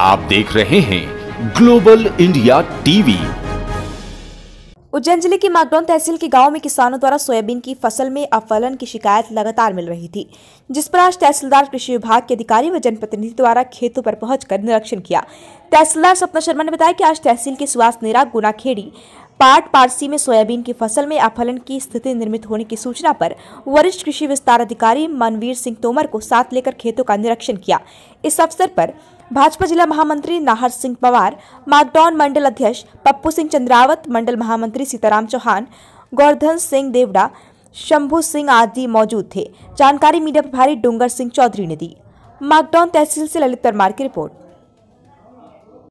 आप देख रहे हैं ग्लोबल इंडिया टीवी उज्जैन जिले के माकडोन तहसील के गांव में किसानों द्वारा सोयाबीन की फसल में अफलन की शिकायत लगातार मिल रही थी जिस पर आज तहसीलदार कृषि विभाग के अधिकारी व जनप्रतिनिधि द्वारा खेतों पर पहुंचकर निरीक्षण किया तहसीलदार सपना शर्मा ने बताया कि आज तहसील के सुहास नेरा गुनाखेड़ी पाट पारसी में सोयाबीन की फसल में अफलन की स्थिति निर्मित होने की सूचना पर वरिष्ठ कृषि विस्तार अधिकारी मनवीर सिंह तोमर को साथ लेकर खेतों का निरीक्षण किया इस अवसर पर भाजपा जिला महामंत्री नाहर सिंह पवार माकडॉन मंडल अध्यक्ष पप्पू सिंह चंद्रावत मंडल महामंत्री सीताराम चौहान गोर्धन सिंह देवड़ा शंभू सिंह आदि मौजूद थे जानकारी मीडिया प्रभारी डूंगर सिंह चौधरी ने दी माकडॉन तहसील से ललित परमार की रिपोर्ट